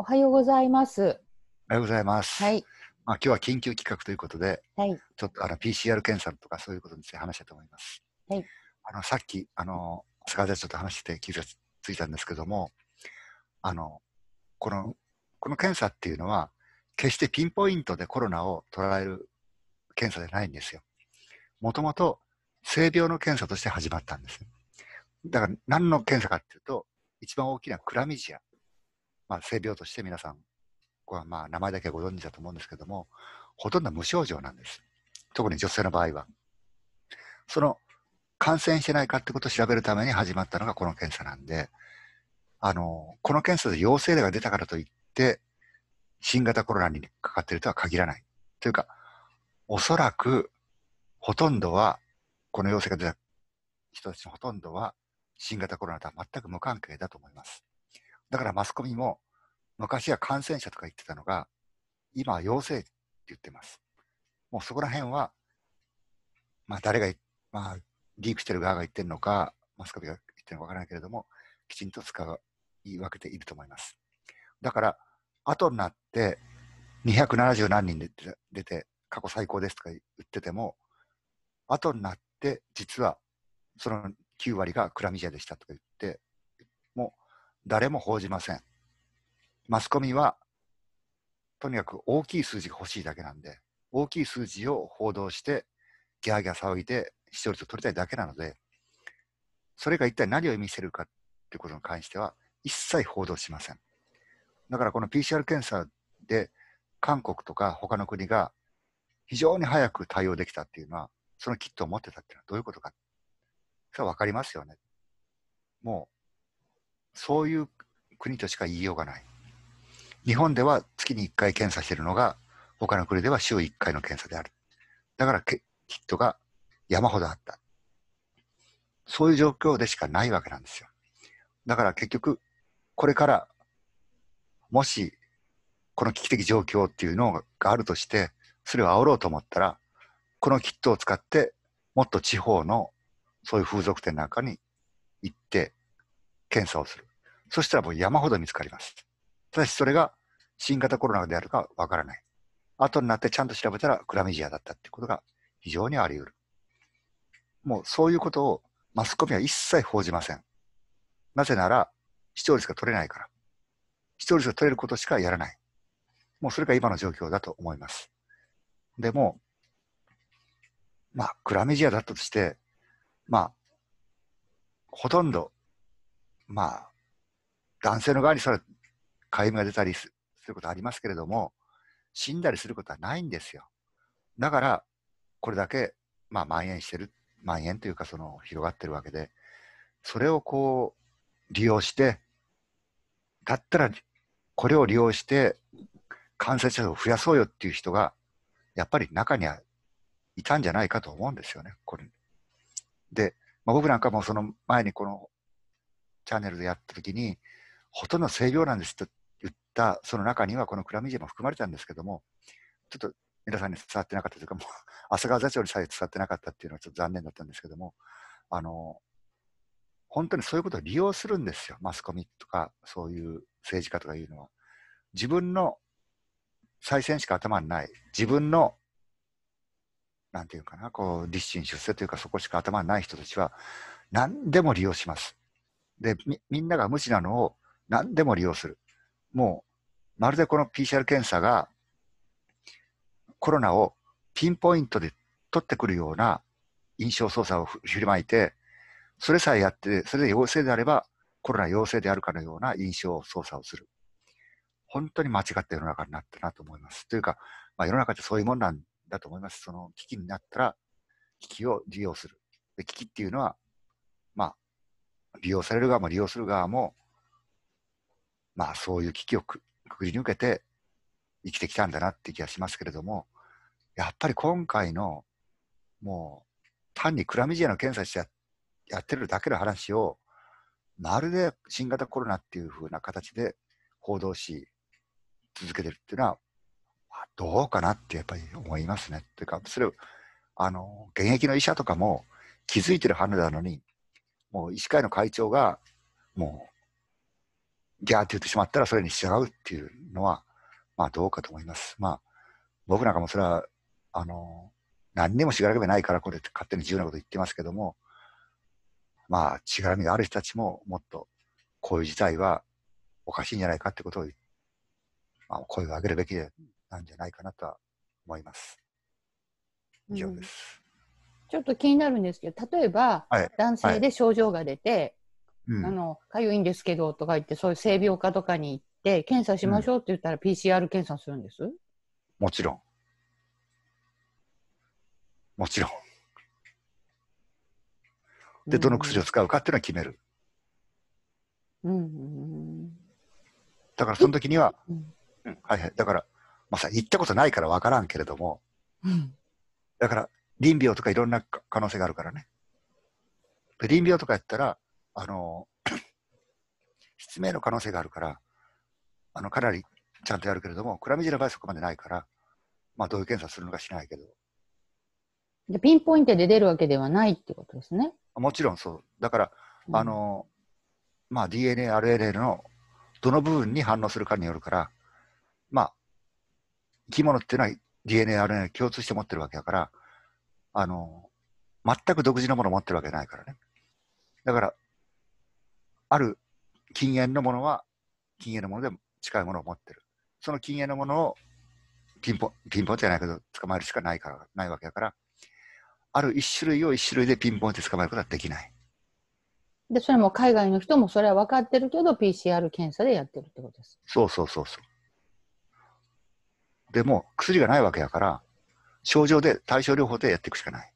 おはようございます。おはようございます。はい。まあ、今日は緊急企画ということで、はい、ちょっとあの PCR 検査とかそういうことについて話したいと思います。はい、あのさっき、あの坂田ちょっと話して気がついたんですけども、あのこのこの検査っていうのは、決してピンポイントでコロナを捉える検査じゃないんですよ。もともと性病の検査として始まったんです。だから何の検査かっていうと、一番大きなクラミジア。まあ、性病として皆さん、こはまあ名前だけご存知だと思うんですけども、ほとんど無症状なんです。特に女性の場合は。その感染してないかってことを調べるために始まったのがこの検査なんで、あの、この検査で陽性が出たからといって、新型コロナにかかっているとは限らない。というか、おそらく、ほとんどは、この陽性が出た人たちのほとんどは、新型コロナとは全く無関係だと思います。だからマスコミも昔は感染者とか言ってたのが、今は陽性って言ってます。もうそこら辺は、まあ誰が、まあリークしてる側が言ってるのか、マスコミが言ってるのかわからないけれども、きちんと使い分けていると思います。だから、後になって270何人で出て、過去最高ですとか言ってても、後になって実はその9割がクラミジアでしたとか言って、誰も報じません。マスコミは、とにかく大きい数字が欲しいだけなんで、大きい数字を報道して、ギャーギャー騒いで視聴率を取りたいだけなので、それが一体何を意味してるかということに関しては、一切報道しません。だからこの PCR 検査で、韓国とか他の国が非常に早く対応できたっていうのは、そのキットを持ってたっていうのはどういうことか。それはわかりますよね。もうそういう国としか言いようがない。日本では月に1回検査しているのが、他の国では週1回の検査である。だからキットが山ほどあった。そういう状況でしかないわけなんですよ。だから結局、これから、もし、この危機的状況っていうのがあるとして、それを煽ろうと思ったら、このキットを使って、もっと地方のそういう風俗店なんかに行って、検査をする。そしたらもう山ほど見つかります。ただしそれが新型コロナであるかわからない。後になってちゃんと調べたらクラミジアだったってことが非常にあり得る。もうそういうことをマスコミは一切報じません。なぜなら視聴率が取れないから。視聴率が取れることしかやらない。もうそれが今の状況だと思います。でも、まあ、クラミジアだったとして、まあ、ほとんどまあ、男性の側にそれ、かゆみが出たりすることありますけれども、死んだりすることはないんですよ。だから、これだけ、まあ、蔓延してる、蔓延というか、その、広がってるわけで、それをこう、利用して、だったら、これを利用して、感染者を増やそうよっていう人が、やっぱり中にはいたんじゃないかと思うんですよね、これ。で、まあ、僕なんかもその前にこのチャンネルでやった時に、ほとんど清涼なんですと言った、その中にはこのクラミジアも含まれたんですけども、ちょっと皆さんに伝わってなかったというか、もう浅川座長にさえ伝わってなかったっていうのはちょっと残念だったんですけども、あの、本当にそういうことを利用するんですよ。マスコミとか、そういう政治家とかいうのは。自分の再選しか頭にない。自分の、なんていうかな、こう、立身出世というか、そこしか頭にない人たちは、何でも利用します。でみ、みんなが無知なのを何でも利用する。もう、まるでこの PCR 検査がコロナをピンポイントで取ってくるような印象操作を振りまいて、それさえやって、それで陽性であればコロナ陽性であるかのような印象操作をする。本当に間違った世の中になったなと思います。というか、まあ、世の中ってそういうもんなんだと思います。その危機になったら危機を利用する。で危機っていうのは利用される側も利用する側も、まあそういう危機をくくり抜けて生きてきたんだなって気がしますけれども、やっぱり今回の、もう単にクラミジアの検査してややってるだけの話を、まるで新型コロナっていうふうな形で報道し続けてるっていうのは、どうかなってやっぱり思いますね。というか、それ、あの、現役の医者とかも気づいてるはずなのに、もう医師会の会長が、もう、ギャーって言ってしまったらそれに従うっていうのは、まあどうかと思います。まあ、僕なんかもそれは、あの、何にもしがらみがないからこれって勝手に自由なこと言ってますけども、まあ、しがらみがある人たちももっとこういう事態はおかしいんじゃないかってことを、まあ、声を上げるべきなんじゃないかなとは思います。以上です。うんちょっと気になるんですけど、例えば、はい、男性で症状が出て、はい、あの、かゆいんですけどとか言って、そういう性病科とかに行って、検査しましょうって言ったら、PCR 検査するんです、うん、もちろん。もちろん。で、どの薬を使うかっていうのは決める。うん。だから、その時には、うん、はいはい。だから、まあ、さ、行ったことないから分からんけれども、うん、だから、臨病とかいろんな可能性があるからね。で臨病とかやったら、あの、失明の可能性があるから、あの、かなりちゃんとやるけれども、クラミジの場合そこまでないから、まあ、どういう検査するのかしないけど。でピンポイントで出るわけではないってことですね。もちろんそう。だから、うん、あの、まあ、DNA、RNA のどの部分に反応するかによるから、まあ、生き物っていうのは DNA、RNA 共通して持ってるわけだから、あの、全く独自のものを持ってるわけないからね。だから、ある禁煙のものは、禁煙のもので近いものを持ってる。その禁煙のものをピンポン、ピンポンじゃないけど、捕まえるしかないから、ないわけだから、ある一種類を一種類でピンポンって捕まえることはできない。で、それも海外の人もそれは分かってるけど、PCR 検査でやってるってことです。そうそうそうそう。でも、薬がないわけだから、症状で対症療法でやっていくしかない。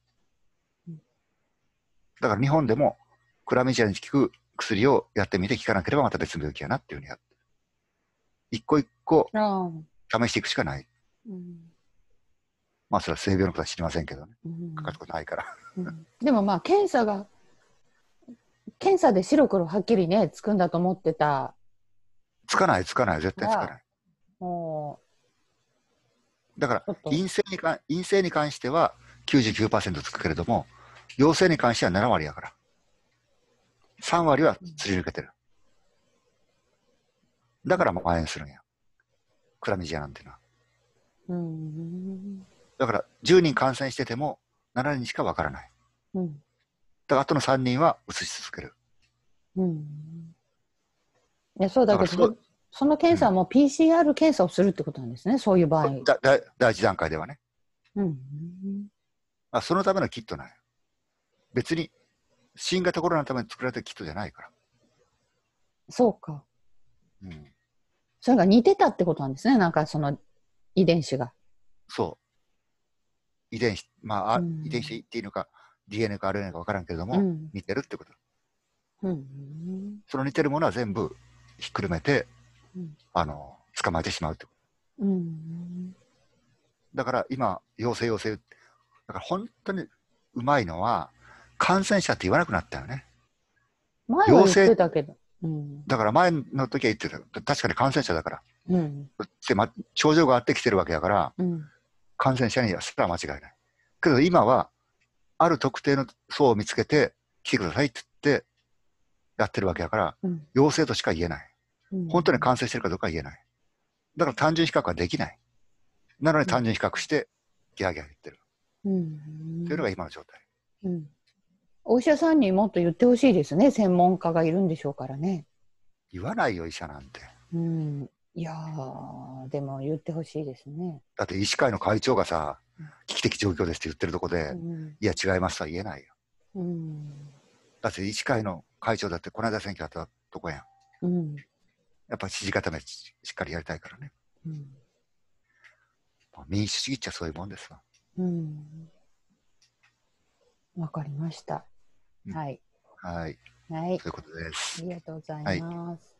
だから日本でもクラミジアに効く薬をやってみて効かなければまた別の病気やなっていうふうにやって。一個一個試していくしかない。うん、まあそれは性病のことは知りませんけどね。かかったことないからうん、でもまあ検査が、検査で白黒はっきりね、つくんだと思ってた。つかないつかない、絶対つかない。だから陰性にか陰性に関しては99%つくけれども、陽性に関しては7割やから。3割はすり抜けてる。だから蔓延するんや。クラミジアなんていうのは。うんだから10人感染してても7人しかわからない。うん、だからあとの3人は移し続ける。うん、いやそうだけどその検査も PCR 検査をするってことなんですね、そういう場合。だだ第一段階ではね。うん、あそのためのキットなんや。別に新型コロナのために作られたキットじゃないから。そうか。うん、それが似てたってことなんですね、なんかその遺伝子が。そう。遺伝子、まあ、うん、遺伝子っていうのか、DNA か RNA か分からんけれども、うん、似てるってこと。うん、その似てるものは全部ひっくるめてあの、捕まえてしまうと。うん、だから今、陽性陽性。だから本当にうまいのは、感染者って言わなくなったよね。前は言ってたけど。うん、だから前の時は言ってた。確かに感染者だから。うん、で、ま、症状があってきてるわけだから、うん、感染者にはすら間違いない。けど今は、ある特定の層を見つけて、来てくださいって言って、やってるわけだから、うん、陽性としか言えない。本当に完成してるかどうかは言えない。だから単純比較はできない。なのに単純比較して、ギャーギャー言ってる。うん、というのが今の状態。うん、お医者さんにもっと言ってほしいですね。専門家がいるんでしょうからね。言わないよ、医者なんて。うん、いやでも言ってほしいですね。だって医師会の会長がさ、危機的状況ですって言ってるとこで、うん、いや、違いますとは言えないよ。うん、だって医師会の会長だって、この間選挙あったとこやん。うんやっぱ支持固めしっかりやりたいからね。うん、まあ、民主主義っちゃそういうもんですわ。わ、かりました。はい。はい。はい。ということです。ありがとうございます。はい